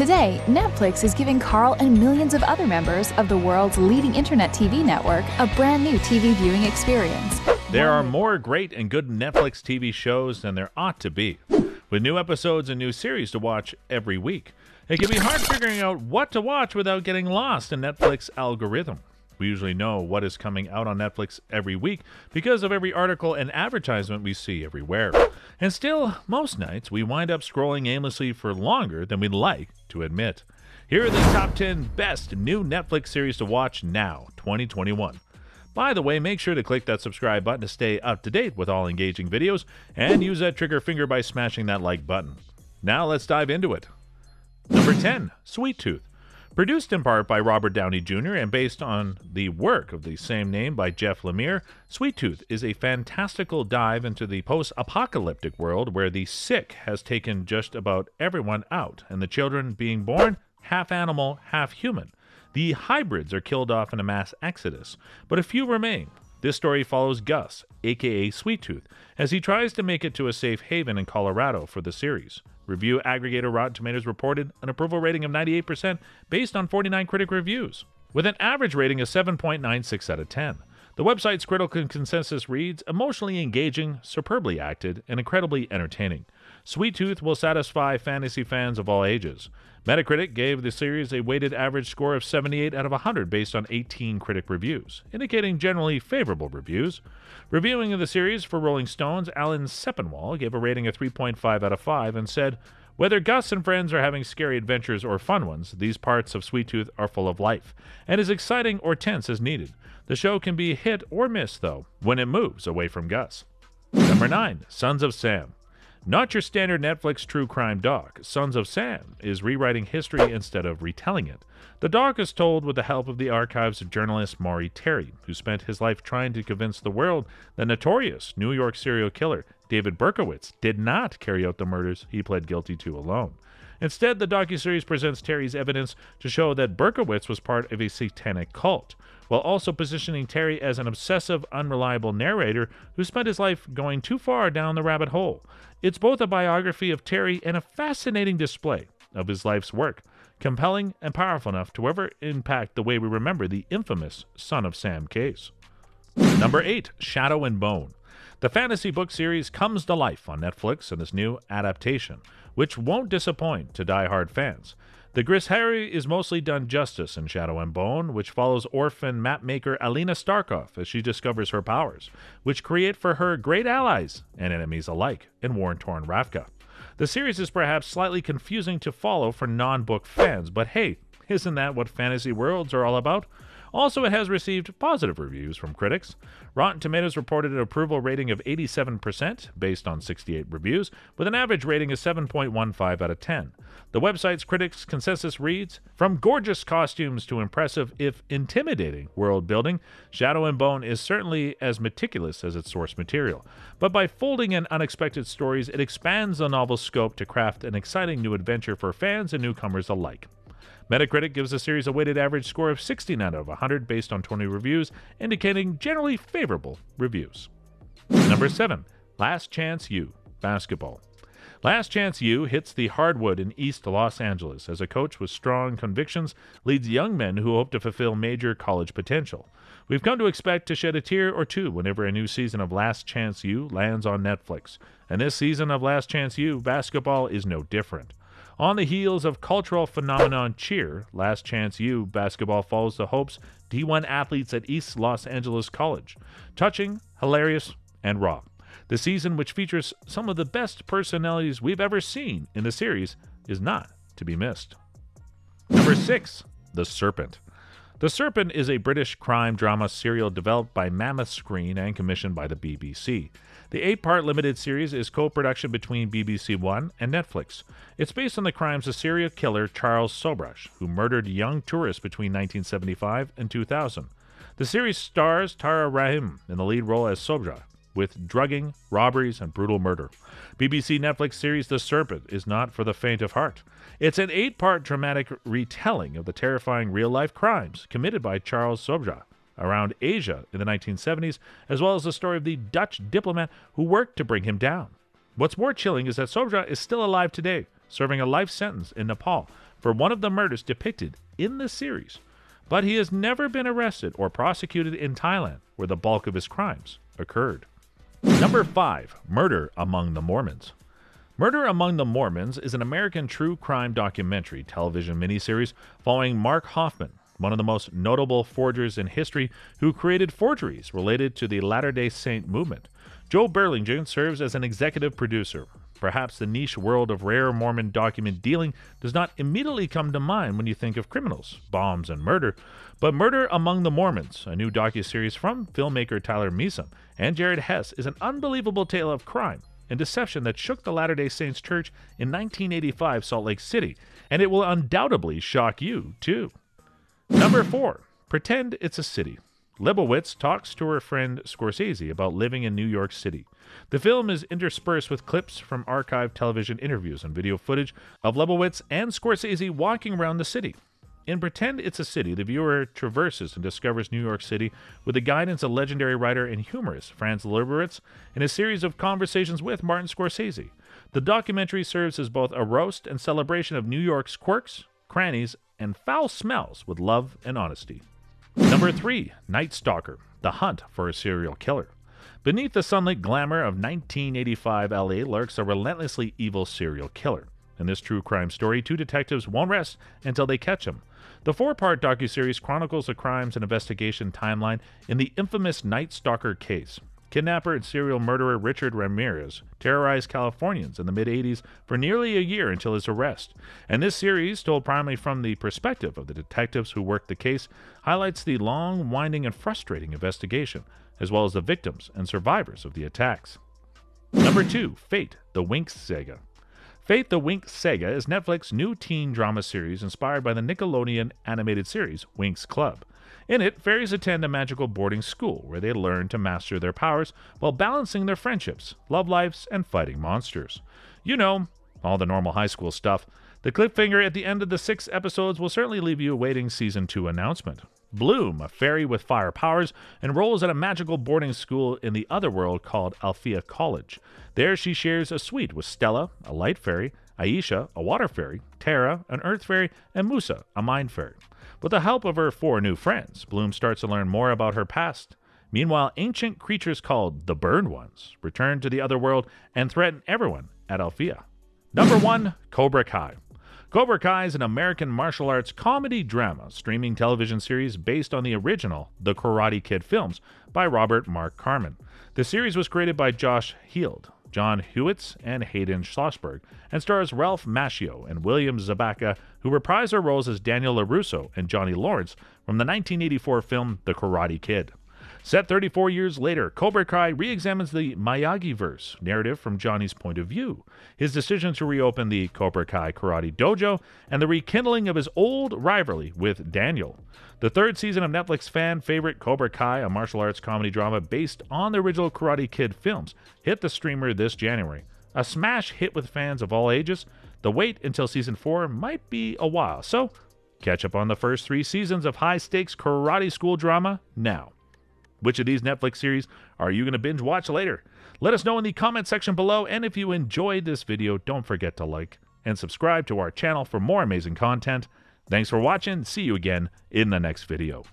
Today, Netflix is giving Carl and millions of other members of the world's leading internet TV network a brand new TV viewing experience. There are more great and good Netflix TV shows than there ought to be, with new episodes and new series to watch every week. It can be hard figuring out what to watch without getting lost in Netflix algorithm. We usually know what is coming out on Netflix every week because of every article and advertisement we see everywhere. And still, most nights we wind up scrolling aimlessly for longer than we'd like to admit. Here are the top 10 best new Netflix series to watch now, 2021. By the way, make sure to click that subscribe button to stay up to date with all engaging videos and use that trigger finger by smashing that like button. Now let's dive into it. Number 10, Sweet Tooth. Produced in part by Robert Downey Jr. and based on the work of the same name by Jeff Lemire, Sweet Tooth is a fantastical dive into the post apocalyptic world where the sick has taken just about everyone out, and the children being born half animal, half human. The hybrids are killed off in a mass exodus, but a few remain. This story follows Gus, aka Sweet Tooth, as he tries to make it to a safe haven in Colorado for the series. Review aggregator Rotten Tomatoes reported an approval rating of 98% based on 49 critic reviews, with an average rating of 7.96 out of 10. The website's critical consensus reads emotionally engaging, superbly acted, and incredibly entertaining. Sweet Tooth will satisfy fantasy fans of all ages. Metacritic gave the series a weighted average score of 78 out of 100 based on 18 critic reviews, indicating generally favorable reviews. Reviewing of the series for Rolling Stones, Alan Sepinwall gave a rating of 3.5 out of 5 and said, Whether Gus and friends are having scary adventures or fun ones, these parts of Sweet Tooth are full of life and as exciting or tense as needed. The show can be hit or miss, though, when it moves away from Gus. Number 9 Sons of Sam. Not your standard Netflix true crime doc, Sons of Sam is rewriting history instead of retelling it. The doc is told with the help of the archives of journalist Maury Terry, who spent his life trying to convince the world the notorious New York serial killer David Berkowitz did not carry out the murders he pled guilty to alone. Instead, the docuseries presents Terry's evidence to show that Berkowitz was part of a satanic cult while also positioning Terry as an obsessive, unreliable narrator who spent his life going too far down the rabbit hole. It's both a biography of Terry and a fascinating display of his life's work, compelling and powerful enough to ever impact the way we remember the infamous Son of Sam case. Number 8 Shadow and Bone. The fantasy book series comes to life on Netflix in this new adaptation, which won't disappoint to die-hard fans. The Gris Harry is mostly done justice in Shadow and Bone, which follows orphan mapmaker Alina Starkov as she discovers her powers, which create for her great allies and enemies alike in war-torn Ravka. The series is perhaps slightly confusing to follow for non-book fans, but hey, isn't that what fantasy worlds are all about? Also, it has received positive reviews from critics. Rotten Tomatoes reported an approval rating of 87% based on 68 reviews, with an average rating of 7.15 out of 10. The website's critics' consensus reads From gorgeous costumes to impressive, if intimidating, world building, Shadow and Bone is certainly as meticulous as its source material. But by folding in unexpected stories, it expands the novel's scope to craft an exciting new adventure for fans and newcomers alike. Metacritic gives the series a weighted average score of 69 out of 100 based on 20 reviews, indicating generally favorable reviews. Number 7. Last Chance U Basketball. Last Chance U hits the hardwood in East Los Angeles as a coach with strong convictions leads young men who hope to fulfill major college potential. We've come to expect to shed a tear or two whenever a new season of Last Chance U lands on Netflix, and this season of Last Chance U basketball is no different. On the heels of cultural phenomenon cheer, Last Chance U basketball follows the hopes D1 athletes at East Los Angeles College. Touching, hilarious, and raw. The season, which features some of the best personalities we've ever seen in the series, is not to be missed. Number six, The Serpent. The Serpent is a British crime drama serial developed by Mammoth Screen and commissioned by the BBC. The eight part limited series is co production between BBC One and Netflix. It's based on the crimes of serial killer Charles Sobrush, who murdered young tourists between 1975 and 2000. The series stars Tara Rahim in the lead role as Sobra, with drugging, robberies, and brutal murder. BBC Netflix series The Serpent is not for the faint of heart. It's an eight part dramatic retelling of the terrifying real life crimes committed by Charles Sobja around Asia in the 1970s, as well as the story of the Dutch diplomat who worked to bring him down. What's more chilling is that Sobja is still alive today, serving a life sentence in Nepal for one of the murders depicted in the series. But he has never been arrested or prosecuted in Thailand, where the bulk of his crimes occurred. Number 5 Murder Among the Mormons. Murder Among the Mormons is an American true crime documentary television miniseries following Mark Hoffman, one of the most notable forgers in history who created forgeries related to the Latter day Saint movement. Joe Berlingen serves as an executive producer, Perhaps the niche world of rare Mormon document dealing does not immediately come to mind when you think of criminals, bombs, and murder, but Murder Among the Mormons, a new docuseries from filmmaker Tyler Meesum and Jared Hess, is an unbelievable tale of crime and deception that shook the Latter day Saints Church in 1985 Salt Lake City, and it will undoubtedly shock you, too. Number 4 Pretend It's a City. Lebowitz talks to her friend Scorsese about living in New York City. The film is interspersed with clips from archived television interviews and video footage of Lebowitz and Scorsese walking around the city. In Pretend It's a City, the viewer traverses and discovers New York City with the guidance of legendary writer and humorist Franz Lebowitz in a series of conversations with Martin Scorsese. The documentary serves as both a roast and celebration of New York's quirks, crannies, and foul smells with love and honesty. Number 3 Night Stalker The Hunt for a Serial Killer. Beneath the sunlit glamour of 1985 LA lurks a relentlessly evil serial killer. In this true crime story, two detectives won't rest until they catch him. The four part docuseries chronicles the crimes and investigation timeline in the infamous Night Stalker case, Kidnapper and serial murderer Richard Ramirez terrorized Californians in the mid 80s for nearly a year until his arrest. And this series, told primarily from the perspective of the detectives who worked the case, highlights the long, winding, and frustrating investigation, as well as the victims and survivors of the attacks. Number 2 Fate, the Winx Saga. Fate the Winx Saga is Netflix's new teen drama series inspired by the Nickelodeon animated series Winx Club. In it, fairies attend a magical boarding school where they learn to master their powers while balancing their friendships, love lives, and fighting monsters. You know, all the normal high school stuff. The cliffhanger at the end of the six episodes will certainly leave you awaiting season two announcement. Bloom, a fairy with fire powers, enrolls at a magical boarding school in the other world called Alfea College. There she shares a suite with Stella, a light fairy, Aisha, a water fairy, Tara, an earth fairy, and Musa, a mind fairy. With the help of her four new friends, Bloom starts to learn more about her past. Meanwhile, ancient creatures called the Burned Ones return to the other world and threaten everyone at Alfea. Number 1 Cobra Kai. Cobra Kai is an American martial arts comedy drama streaming television series based on the original The Karate Kid films by Robert Mark Carmen. The series was created by Josh Heald, John Hewitts, and Hayden Schlossberg, and stars Ralph Macchio and William Zabaka, who reprise their roles as Daniel LaRusso and Johnny Lawrence from the 1984 film The Karate Kid. Set 34 years later, Cobra Kai re examines the Miyagi verse narrative from Johnny's point of view, his decision to reopen the Cobra Kai Karate Dojo, and the rekindling of his old rivalry with Daniel. The third season of Netflix fan favorite Cobra Kai, a martial arts comedy drama based on the original Karate Kid films, hit the streamer this January. A smash hit with fans of all ages, the wait until season 4 might be a while, so catch up on the first three seasons of high stakes karate school drama now. Which of these Netflix series are you going to binge watch later? Let us know in the comment section below, and if you enjoyed this video, don't forget to like and subscribe to our channel for more amazing content. Thanks for watching, see you again in the next video.